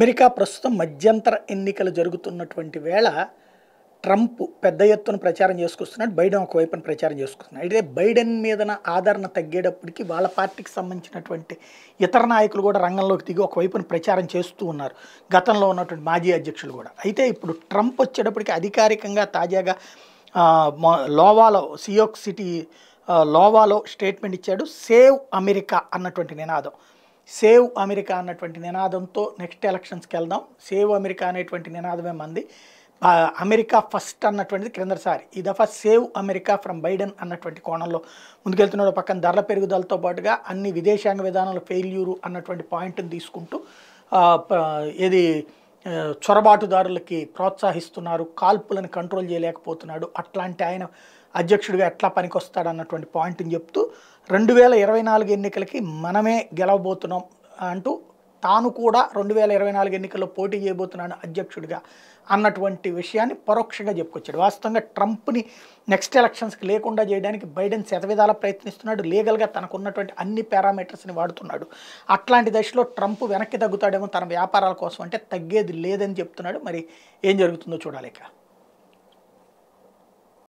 America ప్రస్తుతం మధ్యంతర ఎన్నికలు జరుగుతున్నటువంటి వేళ ట్రంప్ పెద్ద ఎత్తున ప్రచారం చేసుకొస్తున్నాడు బైడెన్ ఒకవైపున ప్రచారం చేసుకొస్తున్నాడు అయితే బైడెన్ మీదన ఆదరణ తగ్గేటప్పటికి వాళ్ళ పార్టీకి సంబంధించినటువంటి ఇతర నాయకులు కూడా రంగంలోకి దిగి ఒకవైపున ప్రచారం చేస్తూ ఉన్నారు గతంలో ఉన్నటువంటి మాజీ అధ్యక్షులు కూడా అయితే ఇప్పుడు ట్రంప్ వచ్చేటప్పటికి అధికారికంగా తాజాగా లోవాలో సియోక్ సిటీ లోవాలో స్టేట్మెంట్ ఇచ్చాడు సేవ్ అమెరికా అన్నటువంటి నినాదం సేవ్ అమెరికా అన్నటువంటి నినాదంతో నెక్స్ట్ ఎలక్షన్స్కి వెళ్దాం సేవ్ అమెరికా అనేటువంటి నినాదమే మంది అమెరికా ఫస్ట్ అన్నటువంటిది క్రిందసారి ఈ దఫా సేవ్ అమెరికా ఫ్రమ్ బైడెన్ అన్నటువంటి కోణంలో ముందుకెళ్తున్నాడు పక్కన ధరల పెరుగుదలతో పాటుగా అన్ని విదేశాంగ విధానాల ఫెయిల్యూరు అన్నటువంటి పాయింట్ని తీసుకుంటూ ఏది చొరబాటుదారులకి ప్రోత్సహిస్తున్నారు కాల్పులను కంట్రోల్ చేయలేకపోతున్నాడు అట్లాంటి ఆయన అధ్యక్షుడిగా ఎట్లా పనికొస్తాడు అన్నటువంటి పాయింట్ని చెప్తూ రెండు వేల ఇరవై నాలుగు ఎన్నికలకి మనమే గెలవబోతున్నాం అంటూ తాను కూడా రెండు వేల ఇరవై నాలుగు ఎన్నికల్లో పోటీ చేయబోతున్నాను అధ్యక్షుడిగా అన్నటువంటి విషయాన్ని పరోక్షంగా చెప్పుకొచ్చాడు వాస్తవంగా ట్రంప్ని నెక్స్ట్ ఎలక్షన్స్కి లేకుండా చేయడానికి బైడెన్ శతవిధాల ప్రయత్నిస్తున్నాడు లీగల్గా తనకున్నటువంటి అన్ని పారామీటర్స్ని వాడుతున్నాడు అట్లాంటి దశలో ట్రంప్ వెనక్కి తగ్గుతాడేమో తన వ్యాపారాల కోసం అంటే తగ్గేది లేదని చెప్తున్నాడు మరి ఏం జరుగుతుందో చూడాలి ఇక